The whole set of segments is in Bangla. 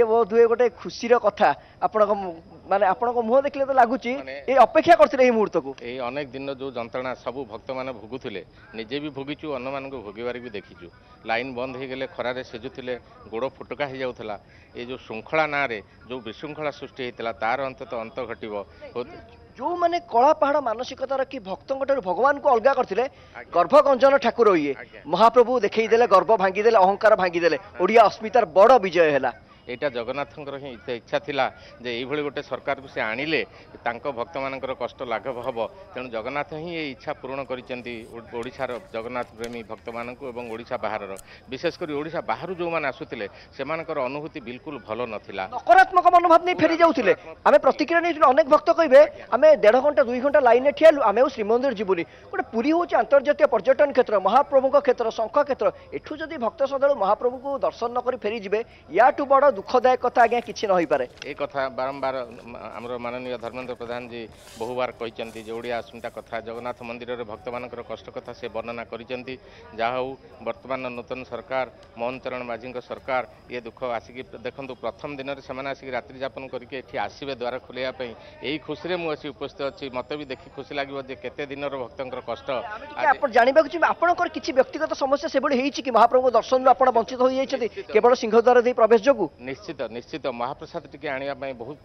ଇଏ ବୋଧ ହୁଏ ଗୋଟେ ଖୁସିର କଥା ଆପଣଙ୍କ ମାନେ ଆପଣଙ୍କ ମୁହଁ ଦେଖିଲେ ତ ଲାଗୁଛି ଏ ଅପେକ୍ଷା କରିଥିଲେ ଏହି ମୁହୂର୍ତ୍ତକୁ ଏଇ ଅନେକ ଦିନର ଯେଉଁ ଯନ୍ତ୍ରଣା ସବୁ ଭକ୍ତମାନେ ଭୋଗୁଥିଲେ ନିଜେ ବି ଭୋଗିଛୁ ଅନ୍ୟମାନଙ୍କୁ ଭୋଗିବାରେ ବି ଦେଖିଛୁ ଲାଇନ୍ ବନ୍ଦ ହେଇଗଲେ ଖରାରେ ସେଜୁଥିଲେ ଗୋଡ଼ ଫୁଟକା ହେଇଯାଉଥିଲା ଏ ଯେଉଁ ଶୃଙ୍ଖଳା ନାଁରେ ଯେଉଁ ବିଶୃଙ୍ଖଳା ସୃଷ୍ଟି ହେଇଥିଲା ତାର ଅନ୍ତତଃ ଅନ୍ତ ଘଟିବ ଯେଉଁମାନେ କଳା ପାହାଡ଼ ମାନସିକତା ରଖି ଭକ୍ତଙ୍କଠାରୁ ଭଗବାନଙ୍କୁ ଅଲଗା କରିଥିଲେ ଗର୍ଭଗଞ୍ଜନ ଠାକୁର ଇଏ ମହାପ୍ରଭୁ ଦେଖେଇଦେଲେ ଗର୍ବ ଭାଙ୍ଗିଦେଲେ ଅହଙ୍କାର ଭାଙ୍ଗିଦେଲେ ଓଡ଼ିଆ ଅସ୍ମିତାର ବଡ଼ ବିଜୟ ହେଲା ଏଇଟା ଜଗନ୍ନାଥଙ୍କର ହିଁ ଇଚ୍ଛା ଥିଲା ଯେ ଏଇଭଳି ଗୋଟେ ସରକାରକୁ ସେ ଆଣିଲେ ତାଙ୍କ ଭକ୍ତମାନଙ୍କର କଷ୍ଟ ଲାଘବ ହେବ ତେଣୁ ଜଗନ୍ନାଥ ହିଁ ଏ ଇଚ୍ଛା ପୂରଣ କରିଛନ୍ତି ଓଡ଼ିଶାର ଜଗନ୍ନାଥ ପ୍ରେମୀ ଭକ୍ତମାନଙ୍କୁ ଏବଂ ଓଡ଼ିଶା ବାହାରର ବିଶେଷ କରି ଓଡ଼ିଶା ବାହାରୁ ଯେଉଁମାନେ ଆସୁଥିଲେ ସେମାନଙ୍କର ଅନୁଭୂତି ବିଲକୁଲ ଭଲ ନଥିଲା ନକାରାତ୍ମକ ମନୋଭାବ ନେଇ ଫେରି ଯାଉଥିଲେ ଆମେ ପ୍ରତିକ୍ରିୟା ନେଇଥିଲୁ ଅନେକ ଭକ୍ତ କହିବେ ଆମେ ଦେଢ଼ ଘଣ୍ଟା ଦୁଇ ଘଣ୍ଟା ଲାଇନ୍ରେ ଠିଆ ହେଲୁ ଆମେ ଆଉ ଶ୍ରୀମନ୍ଦିର ଯିବୁନି ଗୋଟେ ପୁରୀ ହେଉଛି ଆନ୍ତର୍ଜାତୀୟ ପର୍ଯ୍ୟଟନ କ୍ଷେତ୍ର ମହାପ୍ରଭୁଙ୍କ କ୍ଷେତ୍ର ଶଙ୍ଖ କ୍ଷେତ୍ର ଏଠୁ ଯଦି ଭକ୍ତ ଶ୍ରଦ୍ଧାଳୁ ମହାପ୍ରଭୁଙ୍କୁ ଦର୍ଶନ ନ କରି ଫେରିଯିବେ ୟାଠୁ ବଡ଼ দুঃখদায়ক কথা আজ্ঞা কিছু নহিপারে এই কথা বারম্বার আমার মাননীয় ধর্মেন্দ্র প্রধান জি বহুবার কিন্তু যে ওড়িয়া অস্মিতা কথা জগন্নাথ মন্দিরের ভক্ত মানকর কষ্ট কথা সে বর্ণনা করেছেন যা হোক বর্তমান নূতন সরকার মোহন চরণ মাঝি সরকার ইয়ে দুঃখ আসিক দেখুন প্রথম দিনের সে আসি রাত্রি যাপন করি এটি আসবে দ্বার খোলাইয়া এই খুশি মু আসি উপস্থিত অছি মতো বি দেখি খুশি লাগবে যে কেতে দিনর ভক্তর কষ্ট জাঁয়া আপনার কিছু ব্যক্তিগত সমস্যা সেভাবে হয়েছে কি মহাপ্রভু দর্শন আপনার বঞ্চিত হয়ে যাই কেবল সিংহদ্বার দিয়ে প্রবেশ যোগ ନିଶ୍ଚିତ ନିଶ୍ଚିତ ମହାପ୍ରସାଦ ଟିକେ ଆଣିବା ପାଇଁ ବହୁତ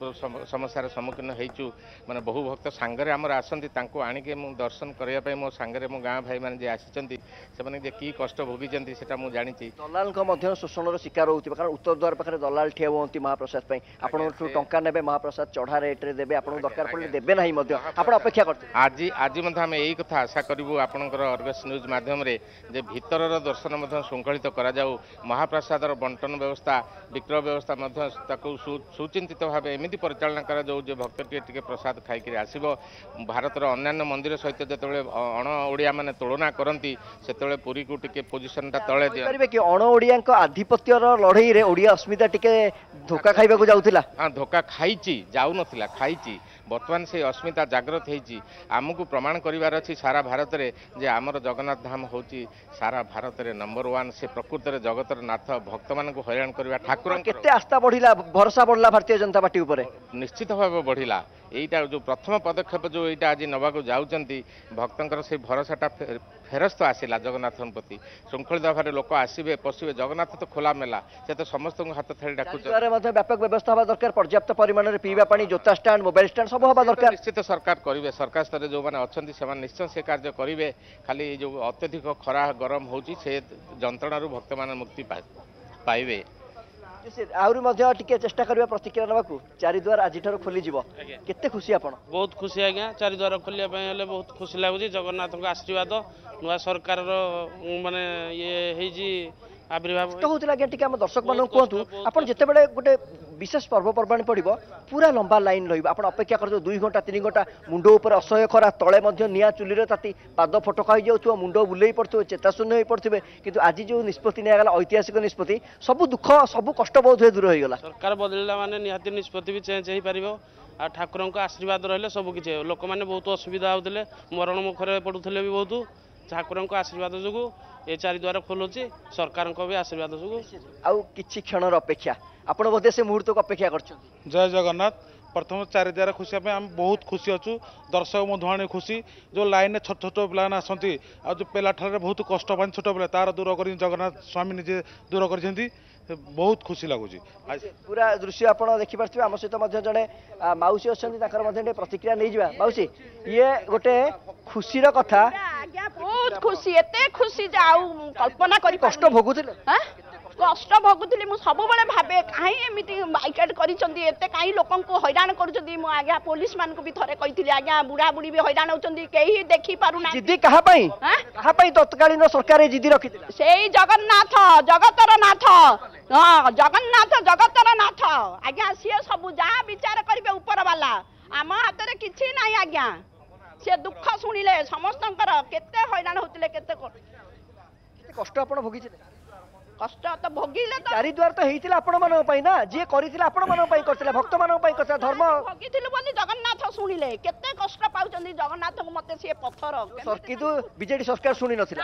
ସମସ୍ୟାର ସମ୍ମୁଖୀନ ହେଇଛୁ ମାନେ ବହୁ ଭକ୍ତ ସାଙ୍ଗରେ ଆମର ଆସନ୍ତି ତାଙ୍କୁ ଆଣିକି ମୁଁ ଦର୍ଶନ କରିବା ପାଇଁ ମୋ ସାଙ୍ଗରେ ମୋ ଗାଁ ଭାଇମାନେ ଯିଏ ଆସିଛନ୍ତି ସେମାନେ ଯେ କି କଷ୍ଟ ଭୋଗିଛନ୍ତି ସେଟା ମୁଁ ଜାଣିଛି ଦଲାଲଙ୍କ ମଧ୍ୟ ଶୋଷଣର ଶିକାର ହେଉଥିବ କାରଣ ଉତ୍ତର ଦ୍ୱାର ପାଖରେ ଦଲାଲ ଠିଆ ହୁଅନ୍ତି ମହାପ୍ରସାଦ ପାଇଁ ଆପଣଙ୍କଠୁ ଟଙ୍କା ନେବେ ମହାପ୍ରସାଦ ଚଢ଼ା ରେଟ୍ରେ ଦେବେ ଆପଣଙ୍କୁ ଦରକାର ପଡ଼ିଲେ ଦେବେ ନାହିଁ ମଧ୍ୟ ଆପଣ ଅପେକ୍ଷା କରିଥିବେ ଆଜି ଆଜି ମଧ୍ୟ ଆମେ ଏଇ କଥା ଆଶା କରିବୁ ଆପଣଙ୍କର ଅର୍ଗସ୍ ନ୍ୟୁଜ୍ ମାଧ୍ୟମରେ ଯେ ଭିତରର ଦର୍ଶନ ମଧ୍ୟ ଶୃଙ୍ଖଳିତ କରାଯାଉ ମହାପ୍ରସାଦର ବଣ୍ଟନ ବ୍ୟବସ୍ଥା ବିକ୍ରୟ ବ୍ୟବସ୍ଥା ମଧ୍ୟ ତାକୁ ସୁଚିନ୍ତିତ ଭାବେ ଏମିତି ପରିଚାଳନା କରାଯାଉ ଯେ ଭକ୍ତଟିଏ ଟିକେ ପ୍ରସାଦ ଖାଇକିରି ଆସିବ ଭାରତର ଅନ୍ୟାନ୍ୟ ମନ୍ଦିର ସହିତ ଯେତେବେଳେ ଅଣ ଓଡ଼ିଆମାନେ ତୁଳନା କରନ୍ତି ସେତେବେଳେ ପୁରୀକୁ ଟିକେ ପୋଜିସନଟା ତଳେ ଦିଅନ୍ତି କି ଅଣ ଓଡ଼ିଆଙ୍କ ଆଧିପତ୍ୟର ଲଢ଼େଇରେ ଓଡ଼ିଆ ଅସ୍ମିତା ଟିକେ ଧୋକା ଖାଇବାକୁ ଯାଉଥିଲା ହଁ ଧୋକା ଖାଇଛି ଯାଉନଥିଲା ଖାଇଛି বর্তমান সেই অস্মিতা জাগ্রত হয়েছি আমি প্রমাণ করবার অছি সারা ভারতের যে আমার জগন্নাথ ধাম হচ্ছে সারা ভারতের নম্বর ওয়ান সে প্রকৃতরে জগতর নাথ ভক্ত মানুষ হইরাণ করা ঠাকুর কে আস্থা বড়া ভরসা বড়া ভারতীয় জনতা পার্টি উপরে নিশ্চিত ভাবে বড়া এইটা ଯେଉଁ ପ୍ରଥମ ପଦକ୍ଷେପ ଯେଉଁ ଏଇଟା ଆଜି ନେବାକୁ ଯାଉଛନ୍ତି ଭକ୍ତଙ୍କର ସେଇ ଭରସାଟା ଫେରସ୍ତ ଆସିଲା ଜଗନ୍ନାଥଙ୍କ ପ୍ରତି ଶୃଙ୍ଖଳିତ ଭାବରେ ଲୋକ ଆସିବେ ପଶିବେ ଜଗନ୍ନାଥ ତ ଖୋଲା ମେଲା ସେ ତ ସମସ୍ତଙ୍କୁ ହାତ ଥାଳି ଡାକୁଛନ୍ତି ମଧ୍ୟ ବ୍ୟାପକ ବ୍ୟବସ୍ଥା ହେବା ଦରକାର ପର୍ଯ୍ୟାପ୍ତ ପରିମାଣରେ ପିଇବା ପାଣି ଜୋତା ଷ୍ଟାଣ୍ଡ ମୋବାଇଲ ଷ୍ଟାଣ୍ଡ ସବୁ ହେବା ଦରକାର ନିଶ୍ଚିତ ସରକାର କରିବେ ସରକାର ସ୍ତରରେ ଯେଉଁମାନେ ଅଛନ୍ତି ସେମାନେ ନିଶ୍ଚୟ ସେ କାର୍ଯ୍ୟ କରିବେ ଖାଲି ଯେଉଁ ଅତ୍ୟଧିକ ଖରା ଗରମ ହେଉଛି ସେ ଯନ୍ତ୍ରଣାରୁ ଭକ୍ତମାନେ ମୁକ୍ତି ପାଇବେ ନିଶ୍ଚିତ ଆହୁରି ମଧ୍ୟ ଟିକେ ଚେଷ୍ଟା କରିବା ପ୍ରତିକ୍ରିୟା ନେବାକୁ ଚାରିଦ୍ୱାର ଆଜିଠାରୁ ଖୋଲିଯିବ କେତେ ଖୁସି ଆପଣ ବହୁତ ଖୁସି ଆଜ୍ଞା ଚାରିଦ୍ୱାର ଖୋଲିବା ପାଇଁ ହେଲେ ବହୁତ ଖୁସି ଲାଗୁଛି ଜଗନ୍ନାଥଙ୍କ ଆଶୀର୍ବାଦ ନୂଆ ସରକାରର ମାନେ ଇଏ ହେଇଛି आवर्भेटमर्शक महुन्छु आउँछ जे गे विशेष पर्वपर्वाणी पढ्यो पूरा लम्बा लपेक्षा गर्थ्यो दुई घन्टा तिन घन्टा मुड असह्य खरा तिहाँ चुल्र ताति पाद फोटका हुनु थियो मु बुलै पर्नु थियो चेताशून्य पर्डे आज निष्पत्ति निगला ऐतिहासिक निष्पत्ति सबु दुःख सबु कष्ट निष्पत्ति आशीर्वाद बहुत असुविधा ଠାକୁରଙ୍କ ଆଶୀର୍ବାଦ ଯୋଗୁଁ ଏ ଚାରିଦ୍ୱାର ଖୋଲୁଛି ସରକାରଙ୍କ ବି ଆଶୀର୍ବାଦ ଯୋଗୁଁ ଆଉ କିଛି କ୍ଷଣର ଅପେକ୍ଷା ଆପଣ ବୋଧେ ସେ ମୁହୂର୍ତ୍ତକୁ ଅପେକ୍ଷା କରିଛନ୍ତି ଜୟ ଜଗନ୍ନାଥ ପ୍ରଥମ ଚାରିଦ୍ୱାର ଖୋସିବା ପାଇଁ ଆମେ ବହୁତ ଖୁସି ଅଛୁ ଦର୍ଶକ ମଧୁଆଣୀ ଖୁସି ଯେଉଁ ଲାଇନ୍ରେ ଛୋଟ ଛୋଟ ପିଲାମାନେ ଆସନ୍ତି ଆଉ ଯେଉଁ ପିଲାଠାରେ ବହୁତ କଷ୍ଟ ପାଆନ୍ତି ଛୋଟ ପିଲା ତାର ଦୂର କରି ଜଗନ୍ନାଥ ସ୍ୱାମୀ ନିଜେ ଦୂର କରିଛନ୍ତି ବହୁତ ଖୁସି ଲାଗୁଛି ପୁରା ଦୃଶ୍ୟ ଆପଣ ଦେଖିପାରୁଥିବେ ଆମ ସହିତ ମଧ୍ୟ ଜଣେ ମାଉସୀ ଅଛନ୍ତି ତାଙ୍କର ମଧ୍ୟ ଟିକେ ପ୍ରତିକ୍ରିୟା ନେଇଯିବା ମାଉସୀ ଇଏ ଗୋଟେ ଖୁସିର କଥା খুশি এতে খুশি যে আউ কল্পনা করি কষ্ট ভোগুছিলে হ্যাঁ কষ্ট ভোগুলি মু সবুলে ভাবে কাহি এমিটি বাইকাট করছেন এতে কাহি লোক হইরাণ করছেন মু আজ্ঞা পুলিশ মানুষ বি থরে কইলি আজ্ঞা বুড়া বুড়ি বি হইরাণ হচ্ছেন কেহি দেখি পারু না জিদি কাহা পাই কাহা পাই তৎকালীন সরকার এই জিদি রাখিছিল সেই জগন্নাথ জগতর নাথ হ্যাঁ জগন্নাথ জগতর নাথ আজ্ঞা সিয়ে সবু যা বিচার করবে উপরওয়ালা আম হাতরে কিছু নাই আজ্ঞা সে দুঃখ শুণিলে সমস্তঙ্কর কেতে হইরাণ হউতিলে কেতে কষ্ট আপন ভোগিছিলে কষ্ট তো ভোগিলে তো চারিদ্বার তো হইছিল আপন মানক পাই না যে করিছিল আপন মানক পাই করছিল ভক্ত মানক পাই করছিল ধর্ম ভোগিছিল বলি জগন্নাথ শুনিলে কেতে কষ্ট পাউচন্তি জগন্নাথ মতে সে পথর কিন্তু বিজেডি সরকার শুনি নছিলা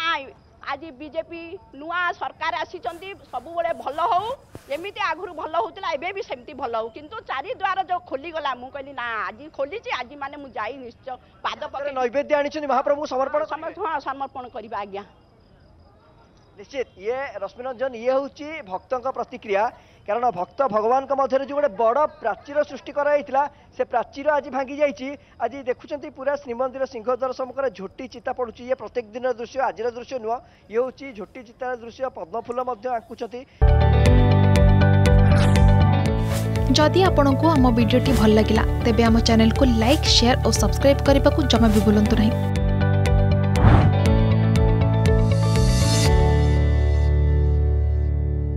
আজি বিজেপি ନୂଆ ସରକାର ଆସିଛନ୍ତି ସବୁବେଳେ ଭଲ ହଉ ଯେମିତି ଆଗରୁ ଭଲ ହେଉଥିଲା ଏବେ ବି ସେମିତି ଭଲ ହଉ କିନ୍ତୁ ଚାରିଦ୍ୱାର ଯେଉଁ ଖୋଲିଗଲା ମୁଁ କହିଲି ନା ଆଜି ଖୋଲିଛି ଆଜି ମାନେ ମୁଁ ଯାଇ ନିଶ୍ଚୟ ପାଦ ନୈବେଦ୍ୟ ଆଣିଛନ୍ତି ମହାପ୍ରଭୁ ସମର୍ପଣ ହଁ ସମର୍ପଣ କରିବା ଆଜ୍ଞା ନିଶ୍ଚିତ ଇଏ ରଶ୍ମିରଞ୍ଜନ ଇଏ ହେଉଛି ଭକ୍ତଙ୍କ ପ୍ରତିକ୍ରିୟା କାରଣ ଭକ୍ତ ଭଗବାନଙ୍କ ମଧ୍ୟରେ ଯେଉଁ ଗୋଟେ ବଡ଼ ପ୍ରାଚୀର ସୃଷ୍ଟି କରାଯାଇଥିଲା ସେ ପ୍ରାଚୀର ଆଜି ଭାଙ୍ଗି ଯାଇଛି ଆଜି ଦେଖୁଛନ୍ତି ପୁରା ଶ୍ରୀମନ୍ଦିର ସିଂହଦ୍ୱାର ସମ୍ମୁଖରେ ଝୋଟି ଚିତା ପଡ଼ୁଛି ଇଏ ପ୍ରତ୍ୟେକ ଦିନର ଦୃଶ୍ୟ ଆଜିର ଦୃଶ୍ୟ ନୁହଁ ଇଏ ହେଉଛି ଝୋଟି ଚିତାର ଦୃଶ୍ୟ ପଦ୍ମଫୁଲ ମଧ୍ୟ ଆଙ୍କୁଛନ୍ତି ଯଦି ଆପଣଙ୍କୁ ଆମ ଭିଡ଼ିଓଟି ଭଲ ଲାଗିଲା ତେବେ ଆମ ଚ୍ୟାନେଲକୁ ଲାଇକ୍ ସେୟାର ଓ ସବସ୍କ୍ରାଇବ୍ କରିବାକୁ ଜମା ବି ଭୁଲନ୍ତୁ ନାହିଁ